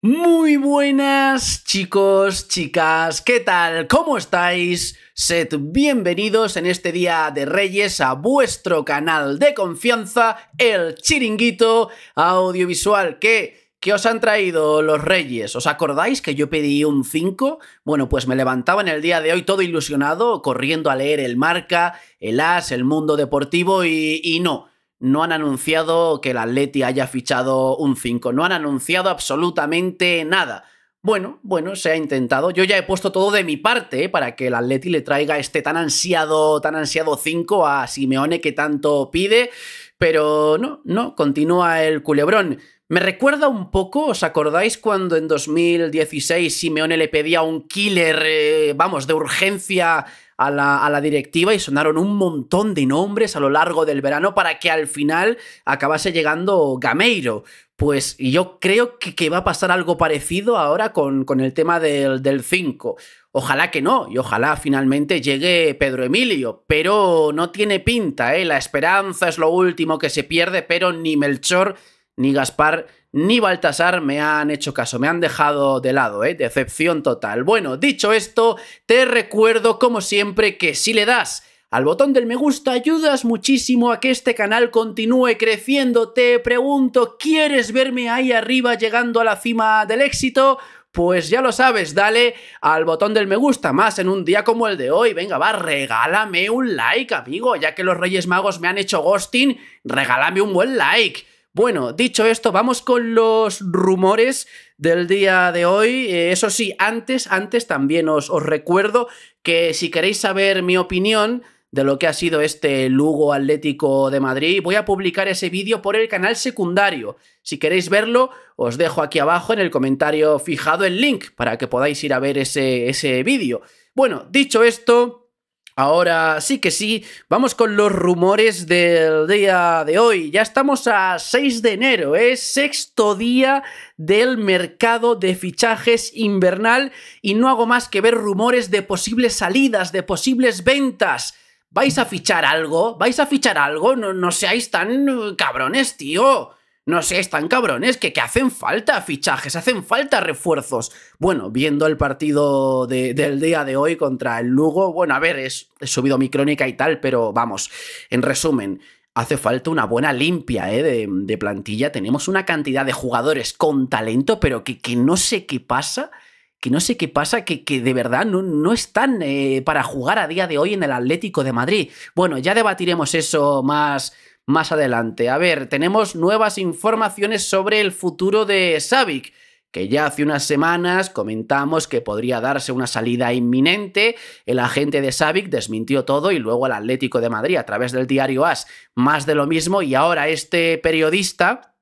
Muy buenas chicos, chicas, ¿qué tal? ¿Cómo estáis? Sed bienvenidos en este Día de Reyes a vuestro canal de confianza, el Chiringuito Audiovisual, que... ¿Qué os han traído los Reyes? ¿Os acordáis que yo pedí un 5? Bueno, pues me levantaba en el día de hoy todo ilusionado, corriendo a leer el Marca, el As, el Mundo Deportivo y, y no no han anunciado que el Atleti haya fichado un 5, no han anunciado absolutamente nada. Bueno, bueno, se ha intentado. Yo ya he puesto todo de mi parte ¿eh? para que el Atleti le traiga este tan ansiado, tan ansiado 5 a Simeone que tanto pide, pero no, no, continúa el culebrón. Me recuerda un poco, ¿os acordáis cuando en 2016 Simeone le pedía un killer, eh, vamos, de urgencia a la, directiva y sonaron un montón de nombres a lo largo del verano para que al final acabase llegando Gameiro. Pues yo creo que, va a pasar algo parecido ahora con, el tema del, del 5. Ojalá que no, y ojalá finalmente llegue Pedro Emilio, pero no tiene pinta, ¿eh? La esperanza es lo último que se pierde, pero ni Melchor ni Gaspar ni Baltasar me han hecho caso, me han dejado de lado, ¿eh? decepción total. Bueno, dicho esto, te recuerdo como siempre que si le das al botón del me gusta ayudas muchísimo a que este canal continúe creciendo. Te pregunto, ¿quieres verme ahí arriba llegando a la cima del éxito? Pues ya lo sabes, dale al botón del me gusta más en un día como el de hoy. Venga, va, regálame un like, amigo. Ya que los Reyes Magos me han hecho ghosting, regálame un buen like. Bueno, dicho esto, vamos con los rumores del día de hoy. Eh, eso sí, antes, antes también os, recuerdo que si queréis saber mi opinión de lo que ha sido este Lugo Atlético de Madrid, voy a publicar ese vídeo por el canal secundario. Si queréis verlo, os dejo aquí abajo en el comentario fijado el link para que podáis ir a ver ese, ese vídeo. Bueno, dicho esto, Ahora sí que sí, vamos con los rumores del día de hoy. Ya estamos a 6 de enero, es ¿eh? sexto día del mercado de fichajes invernal y no hago más que ver rumores de posibles salidas, de posibles ventas. ¿Vais a fichar algo? ¿Vais a fichar algo? No, no seáis tan eh, cabrones, tío. No sé, están cabrones, que, que hacen falta fichajes, hacen falta refuerzos. Bueno, viendo el partido del día de hoy contra el Lugo, bueno, a ver, he subido mi crónica y tal, pero vamos, en resumen, hace falta una buena limpia eh, de, plantilla. Tenemos una cantidad de jugadores con talento, pero que, que no sé qué pasa que no sé qué pasa, que, que de verdad no, no están eh, para jugar a día de hoy en el Atlético de Madrid. Bueno, ya debatiremos eso más, más adelante. A ver, tenemos nuevas informaciones sobre el futuro de Savic que ya hace unas semanas comentamos que podría darse una salida inminente, el agente de Savic desmintió todo y luego el Atlético de Madrid a través del diario AS más de lo mismo y ahora este periodista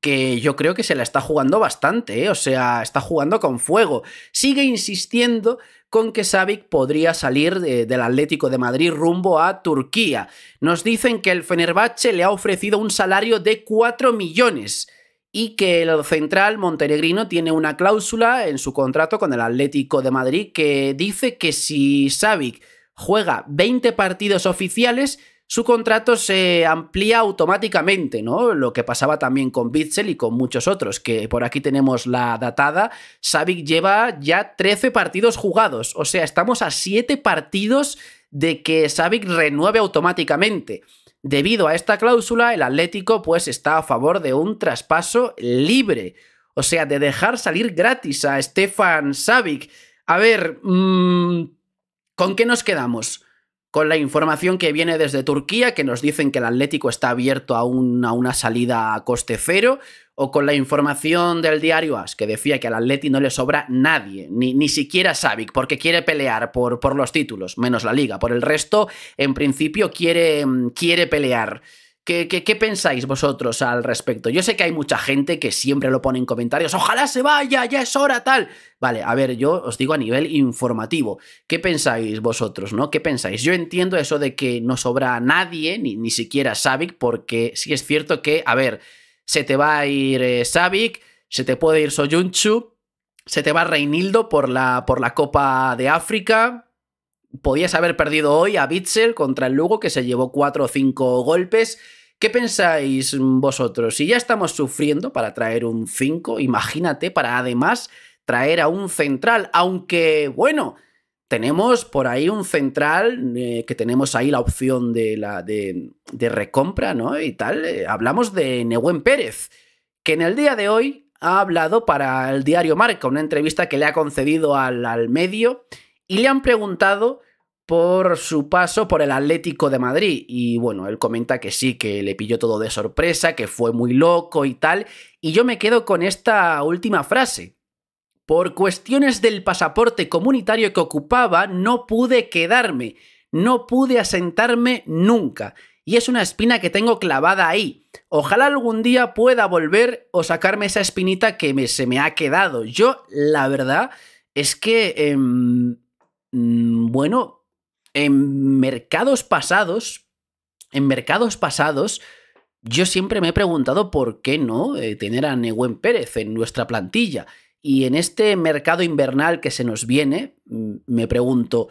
que yo creo que se la está jugando bastante, ¿eh? o sea, está jugando con fuego. Sigue insistiendo con que Savic podría salir del Atlético de Madrid rumbo a Turquía. Nos dicen que el Fenerbahce le ha ofrecido un salario de 4 millones y que el central montenegrino tiene una cláusula en su contrato con el Atlético de Madrid que dice que si Savic juega 20 partidos oficiales, su contrato se amplía automáticamente, ¿no? Lo que pasaba también con Bitzel y con muchos otros, que por aquí tenemos la datada. Savic lleva ya 13 partidos jugados, o sea, estamos a 7 partidos de que Savic renueve automáticamente. Debido a esta cláusula, el Atlético pues está a favor de un traspaso libre, o sea, de dejar salir gratis a Stefan Savic. A ver, mm, ¿con qué nos quedamos? con la información que viene desde Turquía, que nos dicen que el Atlético está abierto a, una salida a coste cero, o con la información del diario AS, que decía que al Atleti no le sobra nadie, ni, ni siquiera Savic, porque quiere pelear por, por, los títulos, menos la liga. Por el resto, en principio, quiere, mm, quiere pelear. ¿Qué, pensáis vosotros al respecto? Yo sé que hay mucha gente que siempre lo pone en comentarios, ojalá se vaya, ya es hora tal. Vale, a ver, yo os digo a nivel informativo, ¿qué pensáis vosotros, no? ¿Qué pensáis? Yo entiendo eso de que no sobra nadie, ni, ni siquiera Savic, porque sí es cierto que, a ver, se te va a ir eh, Sabic, se te puede ir Soyunchu, se te va Reinildo por la, por la Copa de África, podías haber perdido hoy a Bitzel contra el Lugo, que se llevó cuatro o cinco golpes. ¿Qué pensáis vosotros? Si ya estamos sufriendo para traer un 5, imagínate para además traer a un central, aunque bueno, tenemos por ahí un central eh, que tenemos ahí la opción de, la, de, recompra, ¿no? Y tal, eh, hablamos de Nehuen Pérez, que en el día de hoy ha hablado para el diario Marca, una entrevista que le ha concedido al, al medio y le han preguntado por su paso por el Atlético de Madrid. Y bueno, él comenta que sí, que le pilló todo de sorpresa, que fue muy loco y tal. Y yo me quedo con esta última frase. Por cuestiones del pasaporte comunitario que ocupaba, no pude quedarme, no pude asentarme nunca. Y es una espina que tengo clavada ahí. Ojalá algún día pueda volver o sacarme esa espinita que se me ha quedado. Yo, la verdad, es que... Em, Mm, bueno, en mercados pasados, en mercados pasados, yo siempre me he preguntado por qué no eh, tener a Neuwen Pérez en nuestra plantilla. Y en este mercado invernal que se nos viene, mm, me pregunto,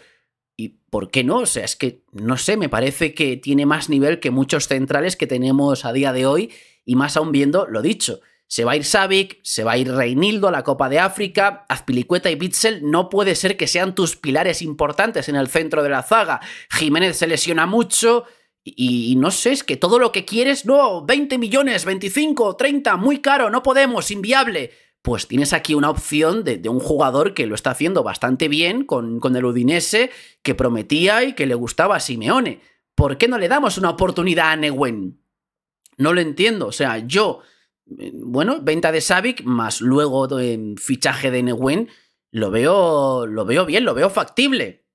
¿y por qué no? O sea, es que, no sé, me parece que tiene más nivel que muchos centrales que tenemos a día de hoy, y más aún viendo lo dicho, se va a ir Savic, se va a ir Reinildo a la Copa de África, Azpilicueta y Bitzel no puede ser que sean tus pilares importantes en el centro de la zaga. Jiménez se lesiona mucho, y, no sé, es que todo lo que quieres, no, 20 millones, 25, 30, muy caro, no podemos, inviable. Pues tienes aquí una opción de, un jugador que lo está haciendo bastante bien con, el Udinese, que prometía y que le gustaba a Simeone. ¿Por qué no le damos una oportunidad a Neuwen? No lo entiendo, o sea, yo bueno, venta de Savic más luego em, fichaje de Newen, lo veo, lo veo bien, lo veo factible.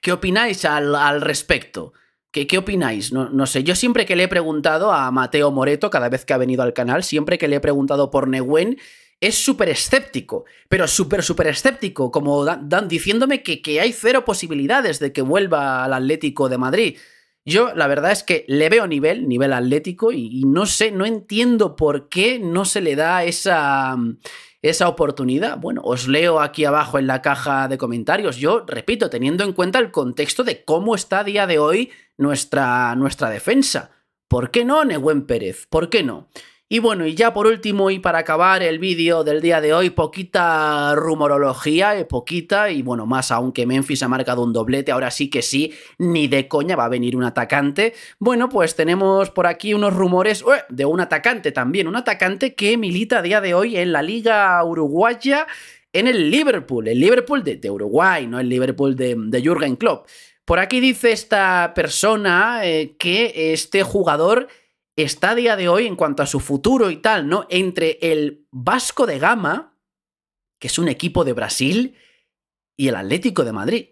¿Qué opináis al, respecto? ¿Qué, opináis? No, no, sé, yo siempre que le he preguntado a Mateo Moreto, cada vez que ha venido al canal, siempre que le he preguntado por Newen, es súper escéptico, pero súper, súper escéptico, como diciéndome que, que hay cero posibilidades de que vuelva al Atlético de Madrid. Yo la verdad es que le veo nivel, nivel atlético, y, no sé, no entiendo por qué no se le da esa, mm, esa oportunidad. Bueno, os leo aquí abajo en la caja de comentarios. Yo, repito, teniendo en cuenta el contexto de cómo está a día de hoy nuestra, nuestra defensa. ¿Por qué no, Nehuen Pérez? ¿Por qué no? Y bueno, y ya por último y para acabar el vídeo del día de hoy, poquita rumorología, eh, poquita, y bueno, más aún que Memphis ha marcado un doblete, ahora sí que sí, ni de coña va a venir un atacante. Bueno, pues tenemos por aquí unos rumores de un atacante también, un atacante que milita a día de hoy en la Liga Uruguaya en el Liverpool, el Liverpool de, Uruguay, no el Liverpool de, Jürgen Klopp. Por aquí dice esta persona eh, que este jugador está a día de hoy en cuanto a su futuro y tal, ¿no? Entre el Vasco de Gama, que es un equipo de Brasil, y el Atlético de Madrid.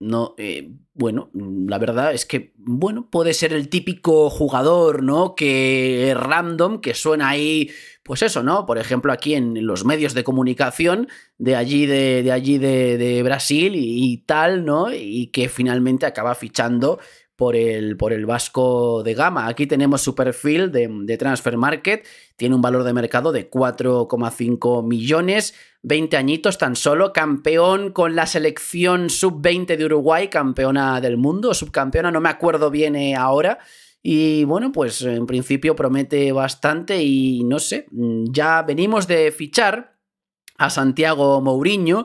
No, eh, bueno, la verdad es que, bueno, puede ser el típico jugador, ¿no? Que random, que suena ahí, pues eso, ¿no? Por ejemplo, aquí en los medios de comunicación de allí de, allí de, Brasil y, tal, ¿no? Y que finalmente acaba fichando por el, por el vasco de gama. Aquí tenemos su perfil de, Transfer Market, tiene un valor de mercado de 4,5 millones, 20 añitos tan solo, campeón con la selección sub-20 de Uruguay, campeona del mundo, subcampeona, no me acuerdo bien eh, ahora. Y bueno, pues en principio promete bastante y no sé, mm, ya venimos de fichar a Santiago Mourinho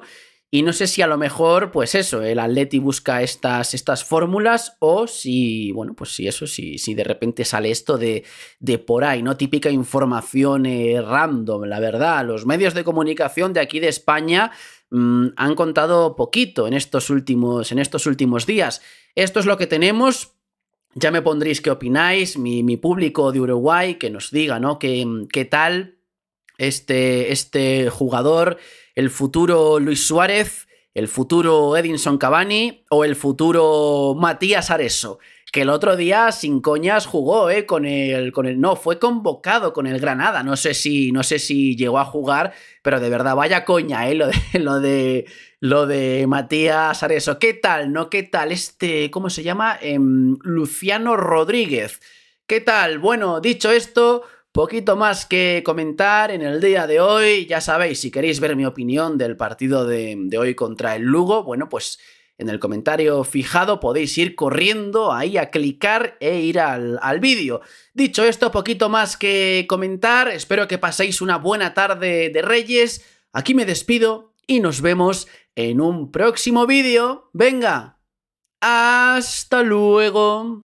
y no sé si a lo mejor, pues eso, el Atleti busca estas, estas fórmulas o si, bueno, pues si eso, si, si de repente sale esto de, de por ahí, ¿no? Típica información eh, random, la verdad. Los medios de comunicación de aquí de España mm, han contado poquito en estos, últimos, en estos últimos días. Esto es lo que tenemos, ya me pondréis qué opináis, mi, público de Uruguay, que nos diga, ¿no? ¿Qué, qué tal este, este jugador? el futuro Luis Suárez, el futuro Edinson Cavani o el futuro Matías Areso, que el otro día sin coñas jugó eh, con el con no, fue convocado con el Granada, no sé si no sé si llegó a jugar, pero de verdad vaya coña, eh, lo de lo de lo de Matías Areso. ¿Qué tal? No, ¿qué tal este cómo se llama? Em, Luciano Rodríguez. ¿Qué tal? Bueno, dicho esto, Poquito más que comentar en el día de hoy. Ya sabéis, si queréis ver mi opinión del partido de, hoy contra el Lugo, bueno, pues en el comentario fijado podéis ir corriendo ahí a clicar e ir al, al vídeo. Dicho esto, poquito más que comentar. Espero que paséis una buena tarde de Reyes. Aquí me despido y nos vemos en un próximo vídeo. Venga, hasta luego.